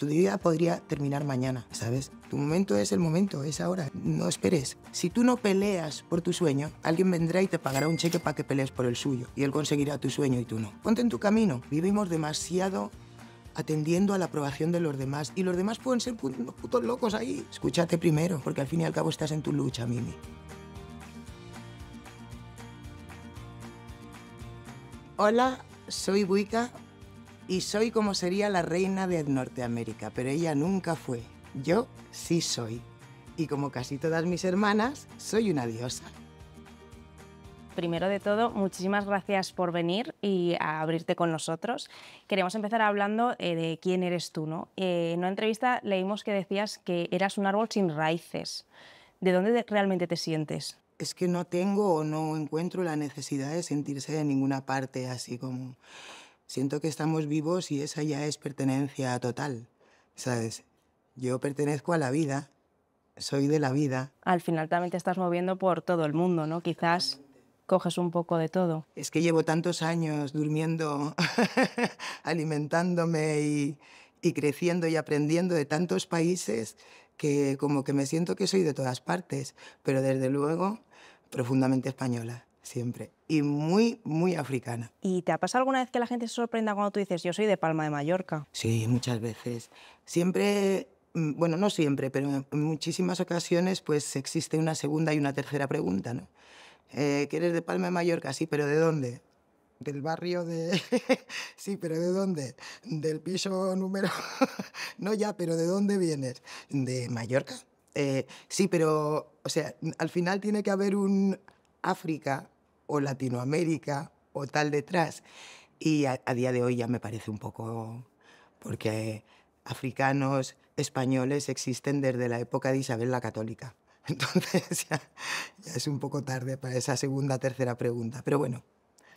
Tu día podría terminar mañana, ¿sabes? Tu momento es el momento, es ahora. No esperes. Si tú no peleas por tu sueño, alguien vendrá y te pagará un cheque para que pelees por el suyo y él conseguirá tu sueño y tú no. Ponte en tu camino. Vivimos demasiado atendiendo a la aprobación de los demás y los demás pueden ser unos putos locos ahí. Escúchate primero, porque al fin y al cabo estás en tu lucha, Mimi. Hola, soy Buica, y soy como sería la reina de Norteamérica, pero ella nunca fue. Yo sí soy. Y como casi todas mis hermanas, soy una diosa. Primero de todo, muchísimas gracias por venir y abrirte con nosotros. Queremos empezar hablando eh, de quién eres tú. ¿no? Eh, en una entrevista leímos que decías que eras un árbol sin raíces. ¿De dónde realmente te sientes? Es que no tengo o no encuentro la necesidad de sentirse de ninguna parte así como Siento que estamos vivos y esa ya es pertenencia total, ¿sabes? Yo pertenezco a la vida, soy de la vida. Al final también te estás moviendo por todo el mundo, ¿no? Quizás coges un poco de todo. Es que llevo tantos años durmiendo, alimentándome y, y creciendo y aprendiendo de tantos países que como que me siento que soy de todas partes, pero desde luego profundamente española siempre. Y muy, muy africana. ¿Y te ha pasado alguna vez que la gente se sorprenda cuando tú dices, yo soy de Palma de Mallorca? Sí, muchas veces. Siempre, mm, bueno, no siempre, pero en muchísimas ocasiones pues existe una segunda y una tercera pregunta, ¿no? Eh, ¿Que eres de Palma de Mallorca? Sí, pero ¿de dónde? Del barrio de... sí, pero ¿de dónde? Del piso número... no ya, pero ¿de dónde vienes? ¿De Mallorca? Eh, sí, pero, o sea, al final tiene que haber un África o Latinoamérica o tal detrás. Y a, día de hoy ya me parece un poco, porque africanos, españoles existen desde la época de Isabel la Católica. Entonces ya es un poco tarde para esa segunda, tercera pregunta. Pero bueno,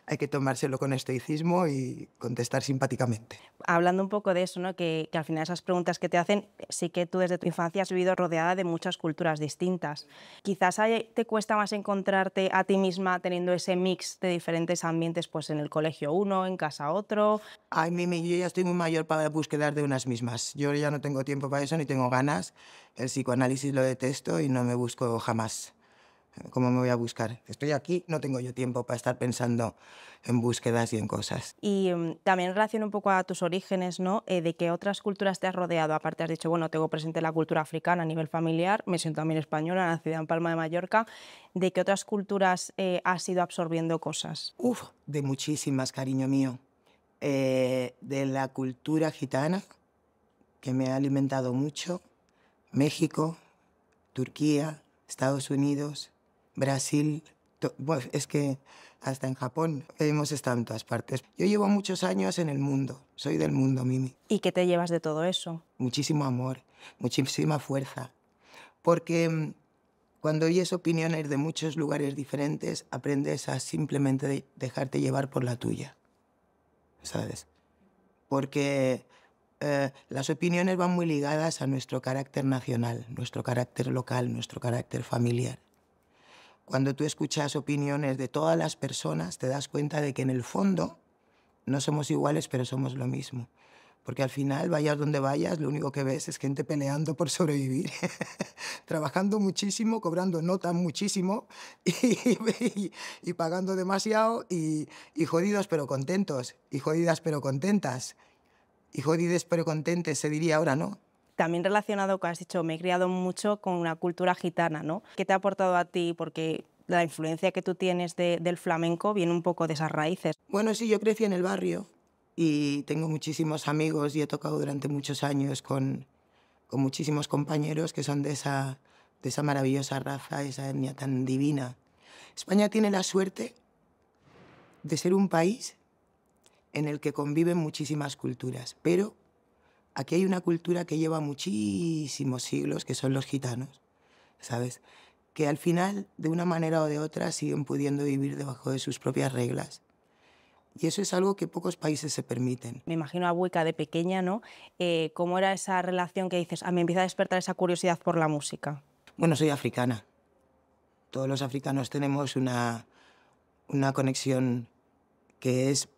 hay que tomárselo con estoicismo y contestar simpáticamente. Hablando un poco de eso, ¿no? que, al final esas preguntas que te hacen, sí que tú desde tu infancia has vivido rodeada de muchas culturas distintas. Quizás te cuesta más encontrarte a ti misma teniendo ese mix de diferentes ambientes, pues en el colegio uno, en casa otro. Ay, Mimi, yo ya estoy muy mayor para buscar de unas mismas. Yo ya no tengo tiempo para eso ni tengo ganas. El psicoanálisis lo detesto y no me busco jamás. ¿Cómo me voy a buscar? Estoy aquí, no tengo yo tiempo para estar pensando en búsquedas y en cosas. Y em, también en relación un poco a tus orígenes, ¿no? Eh, de qué otras culturas te has rodeado. Aparte has dicho, bueno, tengo presente la cultura africana a nivel familiar, me siento también española, nacida en Palma de Mallorca. ¿De qué otras culturas eh, has ido absorbiendo cosas? Uf, de muchísimas, cariño mío. Eh, de la cultura gitana, que me ha alimentado mucho. México, Turquía, Estados Unidos, Brasil, es que hasta en Japón hemos estado en todas partes. Yo llevo muchos años en el mundo, soy del mundo, Mimi. ¿Y qué te llevas de todo eso? Muchísimo amor, muchísima fuerza, porque mm, cuando oyes opiniones de muchos lugares diferentes, aprendes a simplemente dejarte llevar por la tuya, ¿sabes? Porque eh, las opiniones van muy ligadas a nuestro carácter nacional, nuestro carácter local, nuestro carácter familiar. Cuando tú escuchas opiniones de todas las personas, te das cuenta de que en el fondo no somos iguales, pero somos lo mismo. Porque al final, vayas donde vayas, lo único que ves es gente peleando por sobrevivir, trabajando muchísimo, cobrando nota muchísimo y, pagando demasiado y, y jodidos pero contentos, y jodidas pero contentas, y jodides pero contentes, se diría ahora, ¿no? También relacionado con, has dicho, me he criado mucho con una cultura gitana, ¿no? ¿Qué te ha aportado a ti? Porque la influencia que tú tienes del flamenco viene un poco de esas raíces. Bueno, sí, yo crecí en el barrio y tengo muchísimos amigos y he tocado durante muchos años con, con muchísimos compañeros que son de esa, de esa maravillosa raza, esa etnia tan divina. España tiene la suerte de ser un país en el que conviven muchísimas culturas, pero aquí hay una cultura que lleva muchísimos siglos, que son los gitanos, ¿sabes? Que al final, de una manera o de otra, siguen pudiendo vivir debajo de sus propias reglas. Y eso es algo que pocos países se permiten. Me imagino a Buica de pequeña, ¿no? Eh, ¿Cómo era esa relación que dices, a ah, mí me empieza a despertar esa curiosidad por la música? Bueno, soy africana. Todos los africanos tenemos una, una conexión que es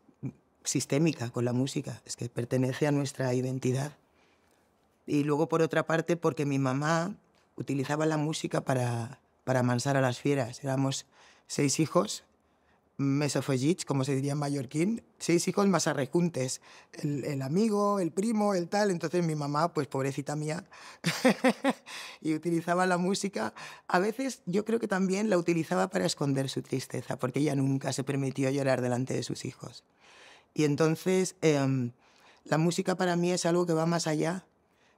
sistémica con la música, es que pertenece a nuestra identidad. Y luego, por otra parte, porque mi mamá utilizaba la música para, para amansar a las fieras. Éramos seis hijos, mesofellits, como se diría en mallorquín, seis hijos más arrejuntes, el, amigo, el primo, el tal. Entonces mi mamá, pues pobrecita mía, y utilizaba la música. A veces yo creo que también la utilizaba para esconder su tristeza, porque ella nunca se permitió llorar delante de sus hijos. Y entonces em, la música para mí es algo que va más allá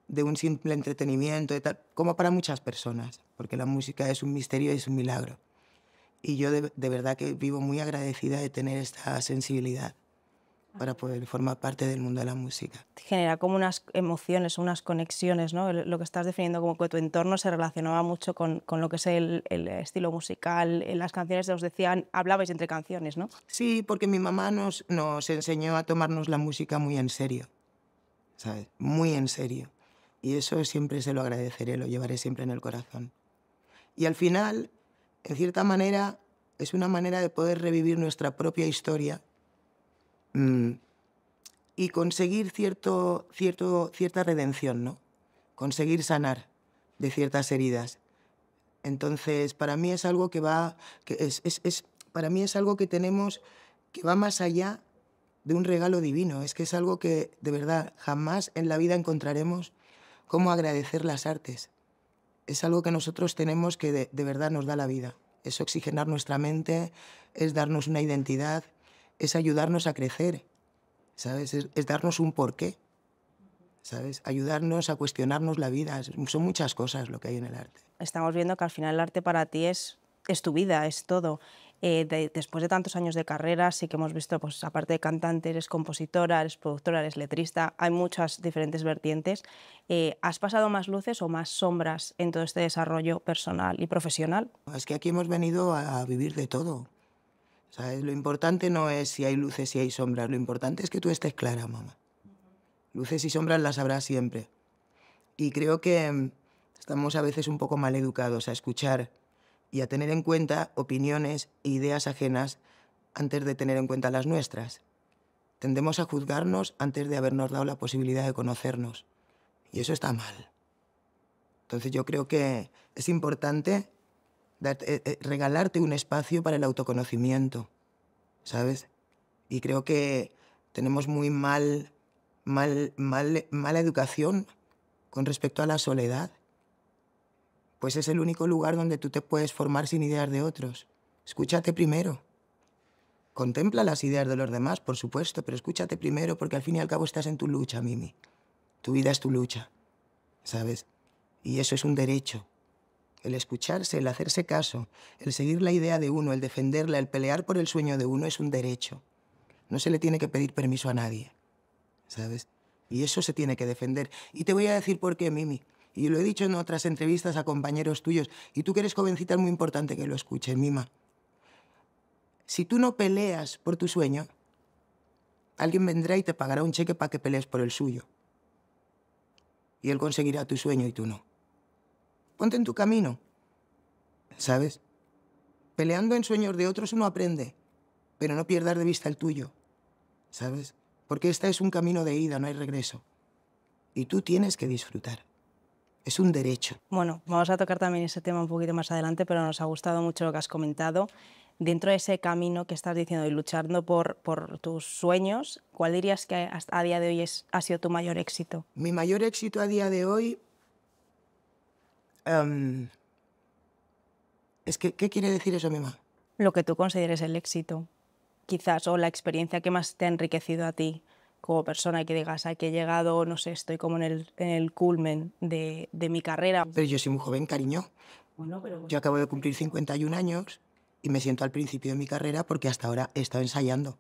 de un simple entretenimiento, como para muchas personas, porque la música es un misterio y es un milagro. Y yo de verdad que vivo muy agradecida de tener esta sensibilidad para poder formar parte del mundo de la música. Genera como unas emociones, unas conexiones, ¿no? Lo que estás definiendo como que tu entorno se relacionaba mucho con, lo que es el, estilo musical, ...en las canciones os decían, hablabais entre canciones, ¿no? Sí, porque mi mamá nos, nos enseñó a tomarnos la música muy en serio, ¿sabes? Muy en serio. Y eso siempre se lo agradeceré, lo llevaré siempre en el corazón. Y al final, en cierta manera, es una manera de poder revivir nuestra propia historia Mm, y conseguir cierto, cierto, cierta redención, ¿no? conseguir sanar de ciertas heridas. Entonces, para mí es algo que va, que es, para mí es algo que tenemos que va más allá de un regalo divino. Es que es algo que de verdad jamás en la vida encontraremos cómo agradecer las artes. Es algo que nosotros tenemos que de verdad nos da la vida. Es oxigenar nuestra mente, es darnos una identidad, es ayudarnos a crecer, ¿sabes? Es, darnos un porqué, ¿sabes? Ayudarnos a cuestionarnos la vida. Son muchas cosas lo que hay en el arte. Estamos viendo que al final el arte para ti es, es tu vida, es todo. Eh, después de tantos años de carrera, sí que hemos visto, pues aparte de cantante, eres compositora, eres productora, eres letrista, hay muchas diferentes vertientes. Eh, ¿Has pasado más luces o más sombras en todo este desarrollo personal y profesional? Es que aquí hemos venido a vivir de todo. Lo importante no es si hay luces, y hay sombras. Lo importante es que tú estés clara, mamá. Luces y sombras las habrá siempre. Y creo que mm, estamos a veces un poco mal educados a escuchar y a tener en cuenta opiniones e ideas ajenas antes de tener en cuenta las nuestras. Tendemos a juzgarnos antes de habernos dado la posibilidad de conocernos. Y eso está mal. Entonces yo creo que es importante eh, eh, regalarte un espacio para el autoconocimiento, ¿sabes? Y creo que tenemos muy mal, mala educación con respecto a la soledad. Pues es el único lugar donde tú te puedes formar sin ideas de otros. Escúchate primero. Contempla las ideas de los demás, por supuesto, pero escúchate primero porque al fin y al cabo estás en tu lucha, Mimi. Tu vida es tu lucha, ¿sabes? Y eso es un derecho el escucharse, el hacerse caso, el seguir la idea de uno, el defenderla, el pelear por el sueño de uno es un derecho. No se le tiene que pedir permiso a nadie, ¿sabes? Y eso se tiene que defender. Y te voy a decir por qué, Mimi. Y lo he dicho en otras entrevistas a compañeros tuyos. Y tú que eres jovencita es muy importante que lo escuche, Mima. Si tú no peleas por tu sueño, alguien vendrá y te pagará un cheque para que pelees por el suyo. Y él conseguirá tu sueño y tú no ponte en tu camino, ¿sabes? Peleando en sueños de otros uno aprende, pero no pierdas de vista el tuyo, ¿sabes? Porque este es un camino de ida, no hay regreso. Y tú tienes que disfrutar. Es un derecho. Bueno, vamos a tocar también ese tema un poquito más adelante, pero nos ha gustado mucho lo que has comentado dentro de ese camino que estás diciendo y luchando por, por tus sueños, ¿cuál dirías que a, día de hoy es, ha sido tu mayor éxito? Mi mayor éxito a día de hoy Em, es que, ¿qué quiere decir eso, mamá? Lo que tú consideres el éxito, quizás, o la experiencia que más te ha enriquecido a ti como persona que digas, que he llegado, no sé, estoy como en el, culmen de, mi carrera. Pero yo soy muy joven, cariño. Yo acabo de cumplir 51 años y me siento al principio de mi carrera porque hasta ahora he estado ensayando.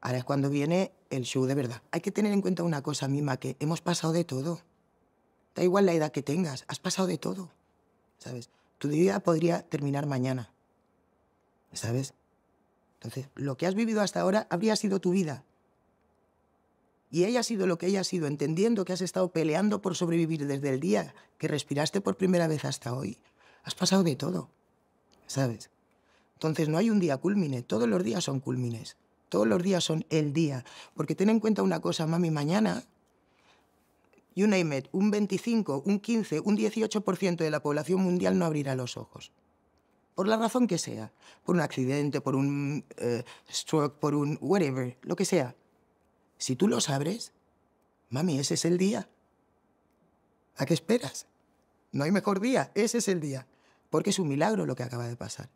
Ahora es cuando viene el show de verdad. Hay que tener en cuenta una cosa, Mima, que hemos pasado de todo. Da igual la edad que tengas, has pasado de todo, ¿sabes? Tu vida podría terminar mañana, ¿sabes? Entonces, lo que has vivido hasta ahora habría sido tu vida. Y ella ha sido lo que ella ha sido, entendiendo que has estado peleando por sobrevivir desde el día que respiraste por primera vez hasta hoy. Has pasado de todo, ¿sabes? Entonces no hay un día culmine, todos los días son culmines, todos los días son el día. Porque ten en cuenta una cosa, mami, mañana you name un 25, un 15, un 18% de la población mundial no abrirá los ojos. Por la razón que sea, por un accidente, por un eh, stroke, por un whatever, lo que sea. Si tú lo abres, mami, ese es el día. ¿A qué esperas? No hay mejor día, ese es el día. Porque es un milagro lo que acaba de pasar.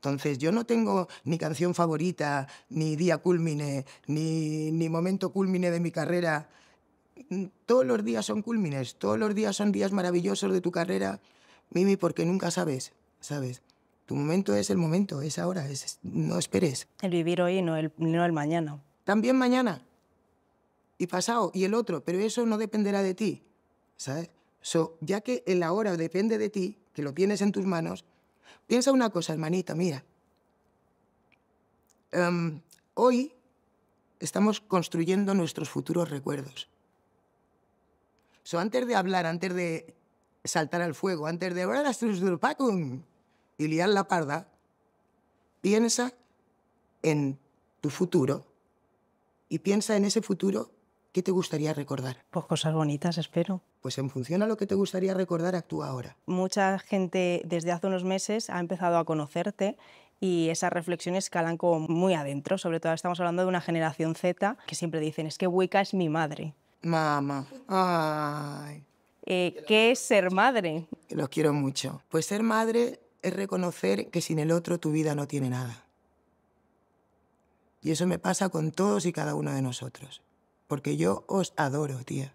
Entonces, yo no tengo ni canción favorita, ni día culmine, ni, ni momento culmine de mi carrera todos los días son culmines, todos los días son días maravillosos de tu carrera, Mimi, porque nunca sabes, ¿sabes? Tu momento es el momento, es ahora, no esperes. El vivir hoy, no el, no el mañana. También mañana, y pasado, y el otro, pero eso no dependerá de ti, ¿sabes? ya que el ahora depende de ti, que lo tienes en tus manos, piensa una cosa, hermanita, mira. Em, hoy estamos construyendo nuestros futuros recuerdos antes de hablar, antes de saltar al fuego, antes de y liar la parda, piensa en tu futuro y piensa en ese futuro ¿Qué te gustaría recordar? Pues cosas bonitas, espero. Pues en función a lo que te gustaría recordar, actúa ahora. Mucha gente desde hace unos meses ha empezado a conocerte y esas reflexiones calan como muy adentro. Sobre todo estamos hablando de una generación Z que siempre dicen, es que Wicca es mi madre. Mamá, ay. Eh, ¿Qué es ser madre? Los quiero mucho. Pues ser madre es reconocer que sin el otro tu vida no tiene nada. Y eso me pasa con todos y cada uno de nosotros. Porque yo os adoro, tía.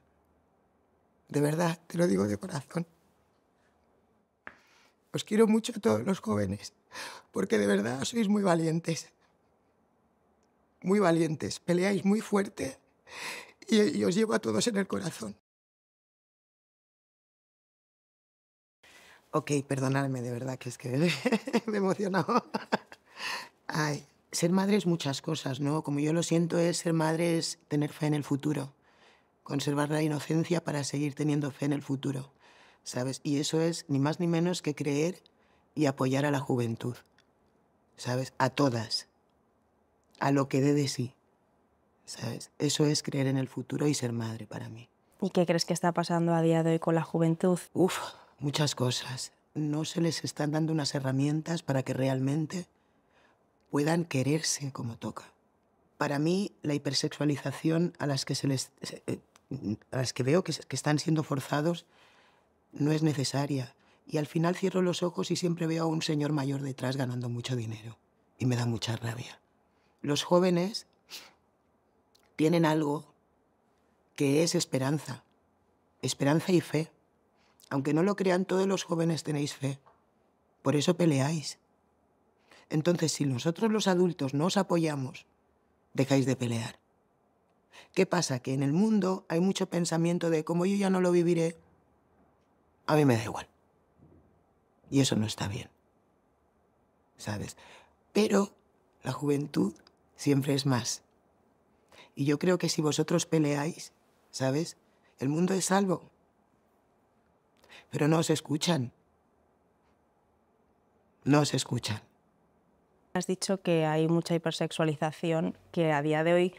De verdad, te lo digo de corazón. Os quiero mucho a todos los jóvenes, porque de verdad sois muy valientes. Muy valientes, peleáis muy fuerte y, os llevo a todos en el corazón. Ok, perdonadme, de verdad, que es que me he emocionado. Ay, ser madre es muchas cosas, ¿no? Como yo lo siento, es ser madre es tener fe en el futuro, conservar la inocencia para seguir teniendo fe en el futuro, ¿sabes? Y eso es ni más ni menos que creer y apoyar a la juventud, ¿sabes? A todas, a lo que dé de sí. Eso es creer en el futuro y ser madre para mí. ¿Y qué crees que está pasando a día de hoy con la juventud? Uf, muchas cosas. No se les están dando unas herramientas para que realmente puedan quererse como toca. Para mí, la hipersexualización a las que, se les, eh, a las que veo que están siendo forzados no es necesaria. Y al final cierro los ojos y siempre veo a un señor mayor detrás ganando mucho dinero. Y me da mucha rabia. Los jóvenes tienen algo que es esperanza, esperanza y fe. Aunque no lo crean, todos los jóvenes tenéis fe. Por eso peleáis. Entonces, si nosotros los adultos no os apoyamos, dejáis de pelear. ¿Qué pasa? Que en el mundo hay mucho pensamiento de como yo ya no lo viviré, a mí me da igual. Y eso no está bien. ¿Sabes? Pero la juventud siempre es más. Y yo creo que si vosotros peleáis, ¿sabes? El mundo es salvo. Pero no os escuchan. No os escuchan. Has dicho que hay mucha hipersexualización que a día de hoy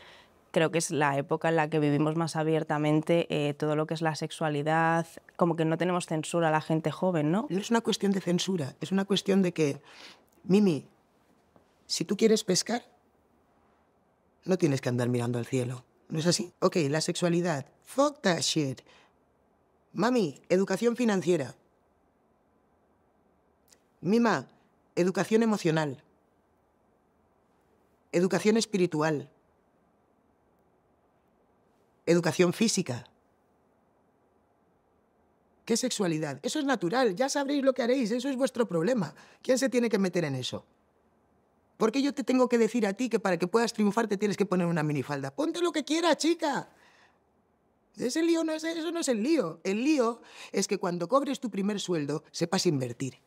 creo que es la época en la que vivimos más abiertamente eh, todo lo que es la sexualidad, como que no tenemos censura a la gente joven, ¿no? No es una cuestión de censura, es una cuestión de que, Mimi, si tú quieres pescar, no tienes que andar mirando al cielo. ¿No es así? Ok, la sexualidad. Fuck that shit. Mami, educación financiera. Mima, educación emocional. Educación espiritual. Educación física. ¿Qué sexualidad? Eso es natural, ya sabréis lo que haréis, eso es vuestro problema. ¿Quién se tiene que meter en eso? ¿Por qué yo te tengo que decir a ti que para que puedas triunfar te tienes que poner una minifalda? Ponte lo que quieras, chica. Ese lío no es, eso no es el lío. El lío es que cuando cobres tu primer sueldo sepas invertir.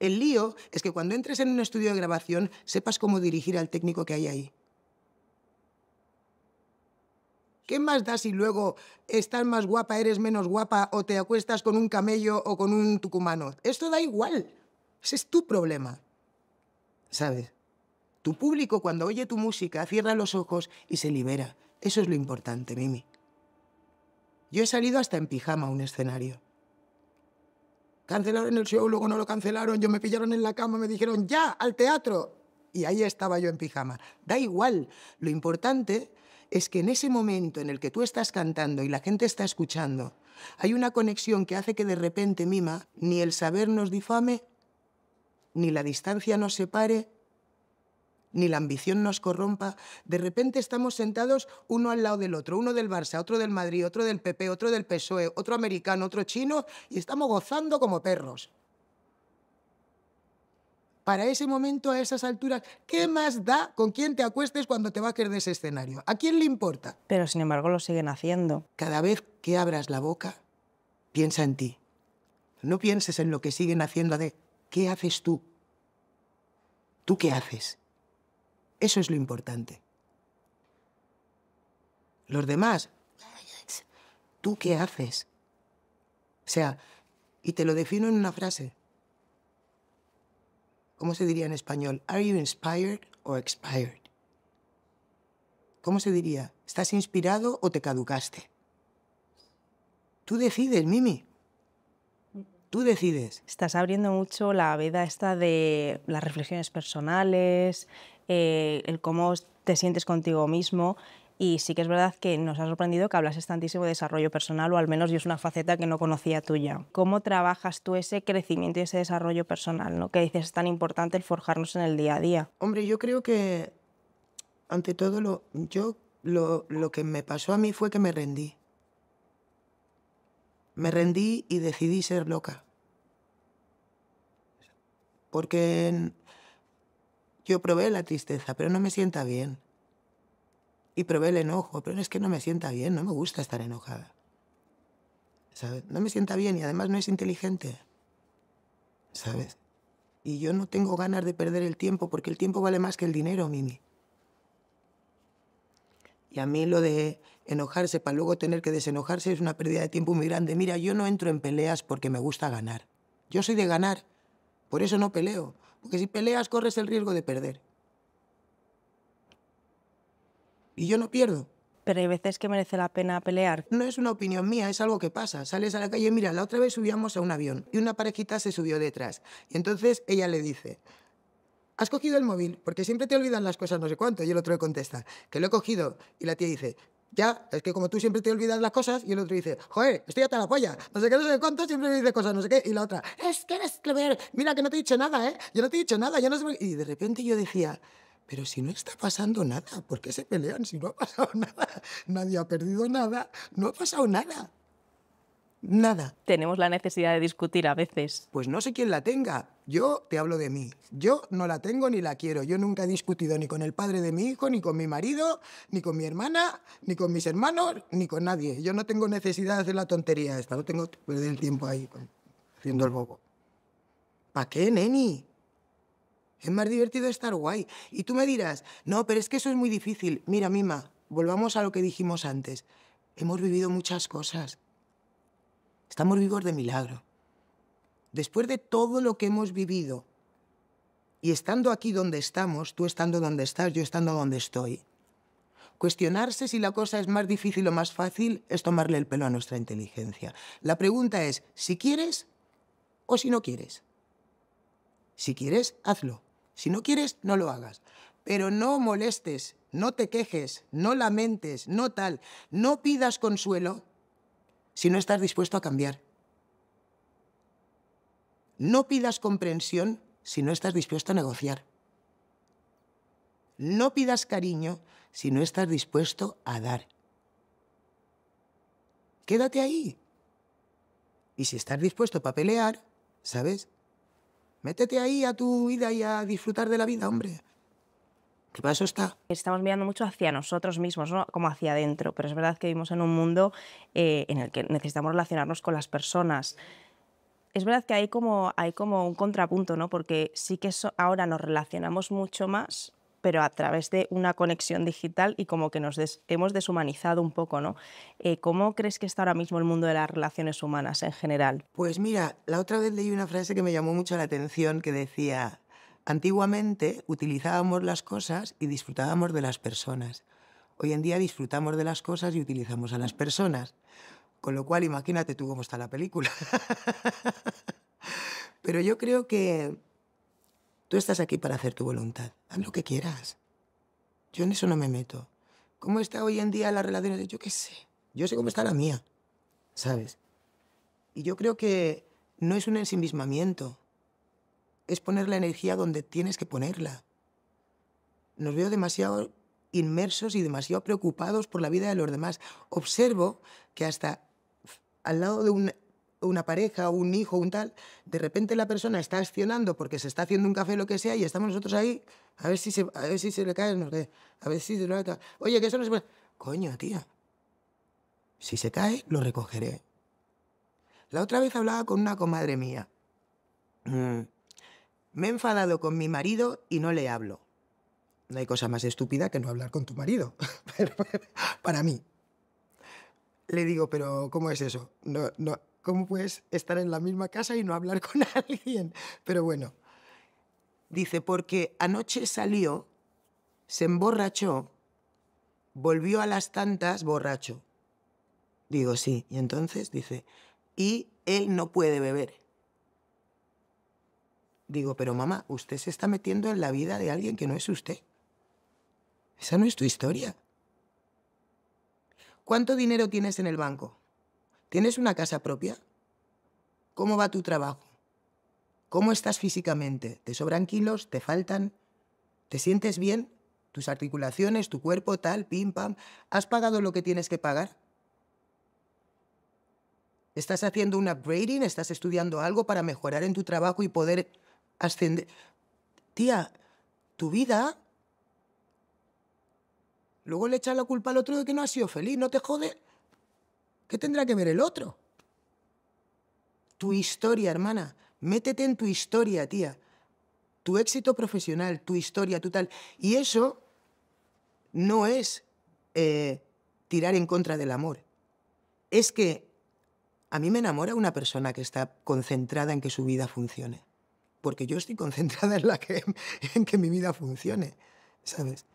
El lío es que cuando entres en un estudio de grabación sepas cómo dirigir al técnico que hay ahí. ¿Qué más da si luego estás más guapa, eres menos guapa o te acuestas con un camello o con un tucumano? Esto da igual. Ese es tu problema, ¿sabes? Tu público cuando oye tu música cierra los ojos y se libera. Eso es lo importante, Mimi. Yo he salido hasta en pijama a un escenario. Cancelaron el show, luego no lo cancelaron, yo me pillaron en la cama, me dijeron ya al teatro. Y ahí estaba yo en pijama. Da igual, lo importante es que en ese momento en el que tú estás cantando y la gente está escuchando, hay una conexión que hace que de repente, Mima, ni el saber nos difame ni la distancia nos separe, ni la ambición nos corrompa. De repente estamos sentados uno al lado del otro, uno del Barça, otro del Madrid, otro del PP, otro del PSOE, otro americano, otro chino, y estamos gozando como perros. Para ese momento, a esas alturas, ¿qué más da con quién te acuestes cuando te a va a de ese escenario? ¿A quién le importa? Pero sin embargo lo siguen haciendo. Cada vez que abras la boca, piensa en ti. No pienses en lo que siguen haciendo de ¿Qué haces tú? ¿Tú qué haces? Eso es lo importante. Los demás, ¿tú qué haces? O sea, y te lo defino en una frase. ¿Cómo se diría en español? ¿Are you inspired or expired? ¿Cómo se diría? ¿Estás inspirado o te caducaste? Tú decides, Mimi. Tú decides. Estás abriendo mucho la veda esta de las reflexiones personales, eh, el cómo te sientes contigo mismo. Y sí que es verdad que nos ha sorprendido que hablases tantísimo de desarrollo personal, o al menos yo es una faceta que no conocía tuya. ¿Cómo trabajas tú ese crecimiento y ese desarrollo personal, ¿no? que dices es tan importante el forjarnos en el día a día? Hombre, yo creo que, ante todo, lo, yo lo que me pasó a mí fue que me rendí. Me rendí y decidí ser loca porque yo probé la tristeza, pero no me sienta bien. Y probé el enojo, pero es que no me sienta bien, no me gusta estar enojada. ¿Sabes? No me sienta bien y además no es inteligente. ¿Sabes? Y yo no tengo ganas de perder el tiempo porque el tiempo vale más que el dinero, Mimi. Y a mí lo de enojarse para luego tener que desenojarse es una pérdida de tiempo muy grande. Mira, yo no entro en peleas porque me gusta ganar. Yo soy de ganar por eso no peleo, porque si peleas corres el riesgo de perder. Y yo no pierdo. Pero hay veces que merece la pena pelear. No es una opinión mía, es algo que pasa. Sales a la calle, mira, la otra vez subíamos a un avión y una parejita se subió detrás. Y entonces ella le dice, has cogido el móvil, porque siempre te olvidan las cosas no sé cuánto. Y el otro le contesta, que lo he cogido. Y la tía dice, ya, es que como tú siempre te olvidas las cosas y el otro dice, joder, estoy hasta la polla, no sé qué, no sé cuánto, siempre me dice cosas, no sé qué, y la otra, es que eres clever, mira que no te he dicho nada, ¿eh? Yo no te he dicho nada, yo no sé... Y de repente yo decía, pero si no está pasando nada, ¿por qué se pelean si no ha pasado nada? Nadie ha perdido nada, no ha pasado nada. Nada. Tenemos la necesidad de discutir a veces. Pues no sé quién la tenga. Yo te hablo de mí. Yo no la tengo ni la quiero. Yo nunca he discutido ni con el padre de mi hijo, ni con mi marido, ni con mi hermana, ni con mis hermanos, ni con nadie. Yo no tengo necesidad de hacer la tontería esta. No tengo que perder el tiempo ahí haciendo el bobo. ¿Para qué, neni? Es más divertido estar guay. Y tú me dirás, no, pero es que eso es muy difícil. Mira, Mima, volvamos a lo que dijimos antes. Hemos vivido muchas cosas. Estamos vivos de milagro. Después de todo lo que hemos vivido y estando aquí donde estamos, tú estando donde estás, yo estando donde estoy, cuestionarse si la cosa es más difícil o más fácil es tomarle el pelo a nuestra inteligencia. La pregunta es si quieres o si no quieres. Si quieres, hazlo. Si no quieres, no lo hagas. Pero no molestes, no te quejes, no lamentes, no tal, no pidas consuelo si no estás dispuesto a cambiar. No pidas comprensión si no estás dispuesto a negociar. No pidas cariño si no estás dispuesto a dar. Quédate ahí. Y si estás dispuesto para pelear, ¿sabes? Métete ahí a tu vida y a disfrutar de la vida, hombre. ¿Qué pasa eso está. Estamos mirando mucho hacia nosotros mismos, como hacia adentro, pero es verdad que vivimos en un mundo eh, en el que necesitamos relacionarnos con las personas. Es verdad que hay como, hay como un contrapunto, ¿no? porque sí que ahora nos relacionamos mucho más pero a través de una conexión digital y como que nos hemos deshumanizado un poco, ¿no? Eh, ¿Cómo crees que está ahora mismo el mundo de las relaciones humanas en general? Pues mira, la otra vez leí una frase que me llamó mucho la atención que decía, Antiguamente utilizábamos las cosas y disfrutábamos de las personas. Hoy en día disfrutamos de las cosas y utilizamos a las personas. Con lo cual, imagínate tú cómo está la película. Pero yo creo que tú estás aquí para hacer tu voluntad. Haz lo que quieras. Yo en eso no me meto. ¿Cómo está hoy en día la relación? Yo qué sé. Yo sé cómo está la mía. ¿Sabes? Y yo creo que no es un ensimismamiento es poner la energía donde tienes que ponerla. Nos veo demasiado inmersos y demasiado preocupados por la vida de los demás. Observo que hasta al lado de una pareja, un hijo, un tal, de repente la persona está accionando porque se está haciendo un café, lo que sea, y estamos nosotros ahí, a ver si se, a ver si se le cae, a ver si se le cae. Oye, que eso no se Coño, tía. Si se cae, lo recogeré. La otra vez hablaba con una comadre mía. Mm. Me he enfadado con mi marido y no le hablo. No hay cosa más estúpida que no hablar con tu marido. Para mí. Le digo, pero ¿cómo es eso? No, no, ¿Cómo puedes estar en la misma casa y no hablar con alguien? Pero bueno. Dice, porque anoche salió, se emborrachó, volvió a las tantas borracho. Digo, sí. Y entonces dice, y él no puede beber. Digo, pero mamá, usted se está metiendo en la vida de alguien que no es usted. Esa no es tu historia. ¿Cuánto dinero tienes en el banco? ¿Tienes una casa propia? ¿Cómo va tu trabajo? ¿Cómo estás físicamente? ¿Te sobran kilos? ¿Te faltan? ¿Te sientes bien? ¿Tus articulaciones, tu cuerpo, tal, pim, pam? ¿Has pagado lo que tienes que pagar? ¿Estás haciendo un upgrading? ¿Estás estudiando algo para mejorar en tu trabajo y poder ascender. Tía, tu vida. Luego le echas la culpa al otro de que no ha sido feliz, no te jode. ¿Qué tendrá que ver el otro? Tu historia, hermana. Métete en tu historia, tía. Tu éxito profesional, tu historia, tu tal. Y eso no es eh, tirar en contra del amor. Es que a mí me enamora una persona que está concentrada en que su vida funcione porque yo estoy concentrada en, la que, en que mi vida funcione, ¿sabes?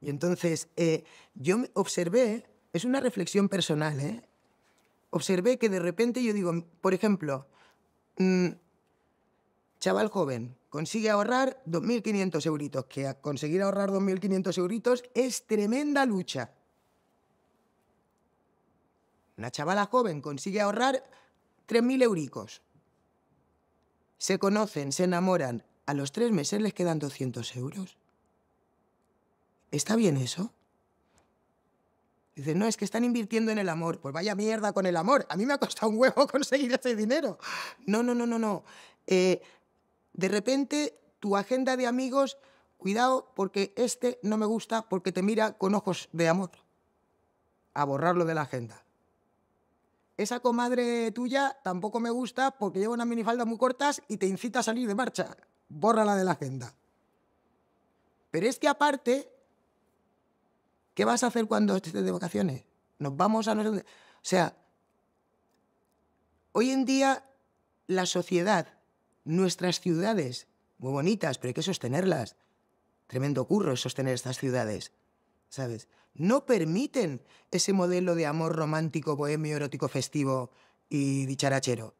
Y entonces eh, yo observé, es una reflexión personal, ¿eh? observé que de repente yo digo, por ejemplo, mm, chaval joven, consigue ahorrar 2.500 euritos, que conseguir ahorrar 2.500 euritos es tremenda lucha. Una chavala joven consigue ahorrar 3.000 euricos. Se conocen, se enamoran. A los tres meses les quedan 200 euros. ¿Está bien eso? Dices, no, es que están invirtiendo en el amor. Pues vaya mierda con el amor. A mí me ha costado un huevo conseguir ese dinero. No, no, no, no, no. Eh, de repente, tu agenda de amigos, cuidado, porque este no me gusta, porque te mira con ojos de amor. A borrarlo de la agenda esa comadre tuya tampoco me gusta porque lleva unas minifaldas muy cortas y te incita a salir de marcha. Bórrala de la agenda. Pero es que aparte, ¿qué vas a hacer cuando estés de vacaciones? Nos vamos a... No O sea, hoy en día la sociedad, nuestras ciudades, muy bonitas, pero hay que sostenerlas. Tremendo curro sostener estas ciudades. ¿sabes? No permiten ese modelo de amor romántico, bohemio, erótico, festivo y dicharachero.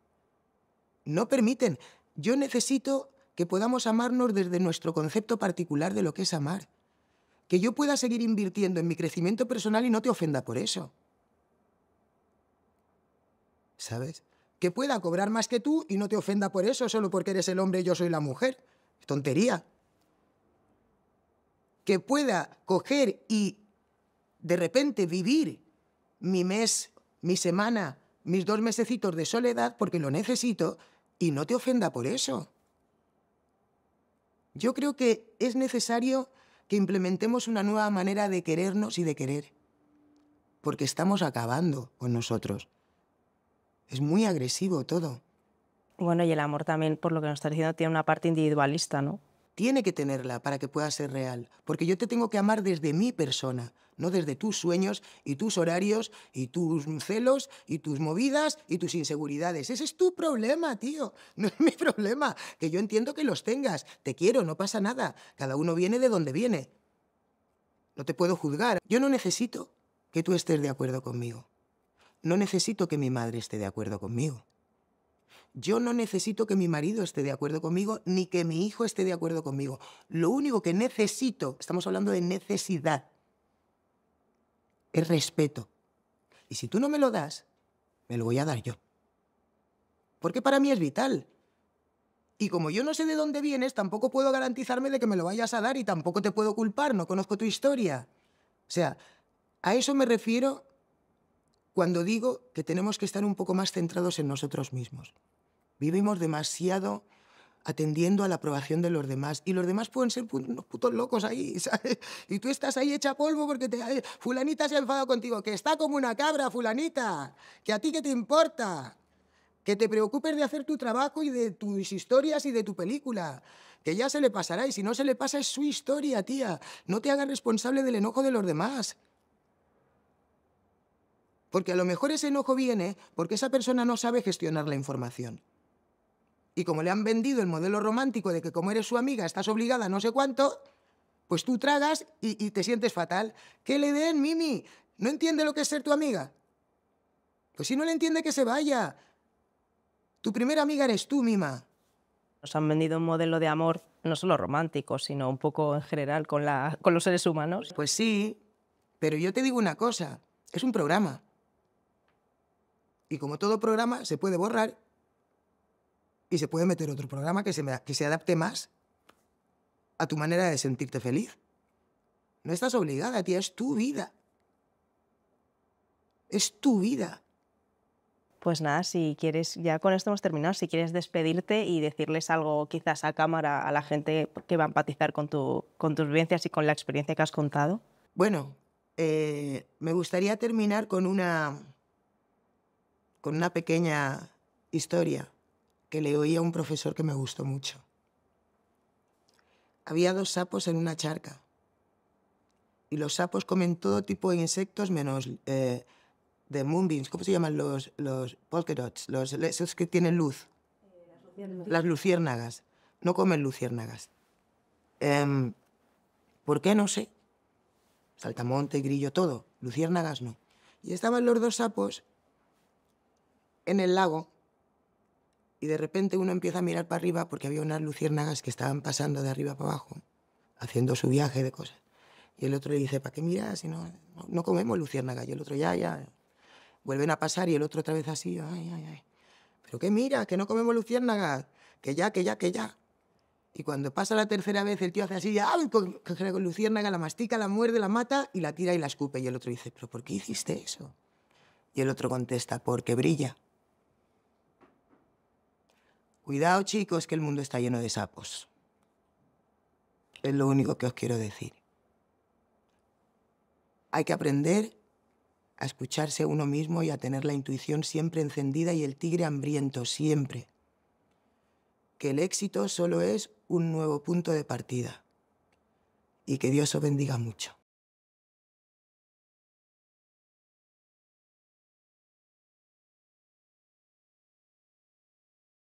No permiten. Yo necesito que podamos amarnos desde nuestro concepto particular de lo que es amar. Que yo pueda seguir invirtiendo en mi crecimiento personal y no te ofenda por eso. ¿Sabes? Que pueda cobrar más que tú y no te ofenda por eso solo porque eres el hombre y yo soy la mujer. Tontería que pueda coger y de repente vivir mi mes, mi semana, mis dos mesecitos de soledad porque lo necesito y no te ofenda por eso. Yo creo que es necesario que implementemos una nueva manera de querernos y de querer, porque estamos acabando con nosotros. Es muy agresivo todo. Bueno, y el amor también, por lo que nos está diciendo, tiene una parte individualista, ¿no? tiene que tenerla para que pueda ser real, porque yo te tengo que amar desde mi persona, no desde tus sueños y tus horarios y tus celos y tus movidas y tus inseguridades. Ese es tu problema, tío, no es mi problema, que yo entiendo que los tengas, te quiero, no pasa nada, cada uno viene de donde viene. No te puedo juzgar, yo no necesito que tú estés de acuerdo conmigo, no necesito que mi madre esté de acuerdo conmigo. Yo no necesito que mi marido esté de acuerdo conmigo ni que mi hijo esté de acuerdo conmigo. Lo único que necesito, estamos hablando de necesidad, es respeto. Y si tú no me lo das, me lo voy a dar yo. Porque para mí es vital. Y como yo no sé de dónde vienes, tampoco puedo garantizarme de que me lo vayas a dar y tampoco te puedo culpar, no conozco tu historia. O sea, a eso me refiero cuando digo que tenemos que estar un poco más centrados en nosotros mismos. Vivimos demasiado atendiendo a la aprobación de los demás. Y los demás pueden ser unos putos locos ahí, ¿sabes? Y tú estás ahí hecha polvo porque te, eh, fulanita se ha enfadado contigo, que está como una cabra, fulanita, que a ti qué te importa, que te preocupes de hacer tu trabajo y de tus historias y de tu película, que ya se le pasará y si no se le pasa es su historia, tía. No te hagas responsable del enojo de los demás. Porque a lo mejor ese enojo viene porque esa persona no sabe gestionar la información. Y como le han vendido el modelo romántico de que como eres su amiga estás obligada a no sé cuánto, pues tú tragas y, te sientes fatal. ¿Qué le den, Mimi? ¿No entiende lo que es ser tu amiga? Pues si no le entiende que se vaya. Tu primera amiga eres tú, Mima. Nos han vendido un modelo de amor no solo romántico, sino un poco en general con los seres humanos. Pues sí, pero yo te digo una cosa, es un programa. Y como todo programa, se puede borrar y se puede meter otro programa que se, que se adapte más a tu manera de sentirte feliz. No estás obligada, tía, es tu vida. Es tu vida. Pues nada, si quieres, ya con esto hemos terminado, si quieres despedirte y decirles algo quizás a cámara a la gente que va a empatizar con, tu, con tus vivencias y con la experiencia que has contado. Bueno, eh, me gustaría terminar con una, con una pequeña historia que le oí a un profesor que me gustó mucho. Había dos sapos en una charca y los sapos comen todo tipo de insectos menos eh, de moonbeams, ¿cómo se llaman los, los polka dots? Los, esos que tienen luz. Las luciérnagas. No comen luciérnagas. Em, ¿Por qué? No sé. Saltamonte, grillo, todo. Luciérnagas no. Y estaban los dos sapos en el lago y de repente uno empieza a mirar para arriba porque había unas luciérnagas que estaban pasando de arriba para abajo, haciendo su viaje de cosas. Y el otro le dice, ¿para qué miras? Si no, no comemos luciérnagas. Y el otro, ya, ya. Vuelven a pasar y el otro otra vez así, ay, ay, ay. ¿Pero qué mira? Que no comemos luciérnagas. Que ya, que ya, que ya. Y cuando pasa la tercera vez, el tío hace así, ya, Con, con luciérnaga la mastica, la muerde, la mata y la tira y la escupe. Y el otro dice, ¿pero por qué hiciste eso? Y el otro contesta, porque brilla. Cuidado, chicos, que el mundo está lleno de sapos. Es lo único que os quiero decir. Hay que aprender a escucharse uno mismo y a tener la intuición siempre encendida y el tigre hambriento, siempre. Que el éxito solo es un nuevo punto de partida. Y que Dios os bendiga mucho.